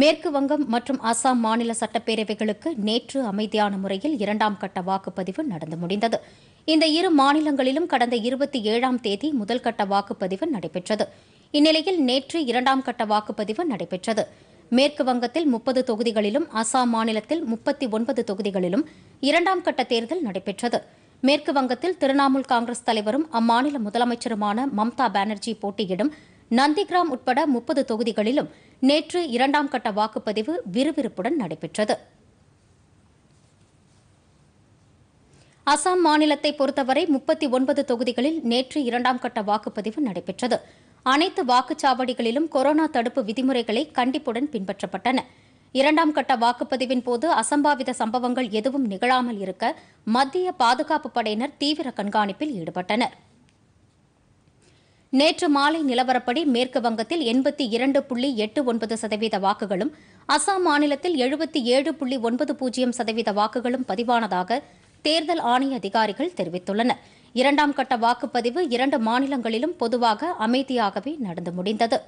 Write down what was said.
மேற்கு வங்கம் மற்றும் அசாம் மாநில சட்டப்பேரவைகளுக்கு நேற்று அமைதியான முறையில் இரண்டாம் கட்ட வாக்குப்பதிவு நடந்து முடிந்தது இந்த இரு மாநிலங்களிலும் கடந்த இருபத்தி ஏழாம் தேதி முதல் கட்ட வாக்குப்பதிவு நடைபெற்றது இந்நிலையில் நேற்று இரண்டாம் கட்ட வாக்குப்பதிவு நடைபெற்றது மேற்கு வங்கத்தில் முப்பது தொகுதிகளிலும் அசாம் மாநிலத்தில் முப்பத்தி ஒன்பது தொகுதிகளிலும் இரண்டாம் கட்ட தேர்தல் நடைபெற்றது மேற்கு வங்கத்தில் திரிணாமுல் காங்கிரஸ் தலைவரும் அம்மாநில முதலமைச்சருமான மம்தா பானர்ஜி போட்டியிடும் நந்திகிராம் உட்பட முப்பது தொகுதிகளிலும் நேற்று இரண்டாம் கட்ட வாக்குப்பதிவு விறுவிறுப்புடன் நடைபெற்றது அசாம் மாநிலத்தை பொறுத்தவரை முப்பத்தி ஒன்பது தொகுதிகளில் நேற்று இரண்டாம் கட்ட வாக்குப்பதிவு நடைபெற்றது அனைத்து வாக்குச்சாவடிகளிலும் கொரோனா தடுப்பு விதிமுறைகளை கண்டிப்புடன் பின்பற்றப்பட்டன இரண்டாம் கட்ட வாக்குப்பதிவின் போது அசம்பாவித சம்பவங்கள் எதுவும் நிகழாமல் இருக்க மத்திய பாதுகாப்பு படையினர் தீவிர கண்காணிப்பில் ஈடுபட்டனா் நேற்று மாலை நிலவரப்படி மேற்கு வங்கத்தில் எண்பத்தி இரண்டு புள்ளி எட்டு ஒன்பது சதவீத வாக்குகளும் அசாம் மாநிலத்தில் எழுபத்தி ஏழு புள்ளி ஒன்பது பூஜ்ஜியம் சதவீத வாக்குகளும் பதிவானதாக தேர்தல் ஆணைய அதிகாரிகள் தெரிவித்துள்ளனர் இரண்டாம் கட்ட வாக்குப்பதிவு இரண்டு மாநிலங்களிலும் பொதுவாக அமைதியாகவே நடந்து முடிந்தது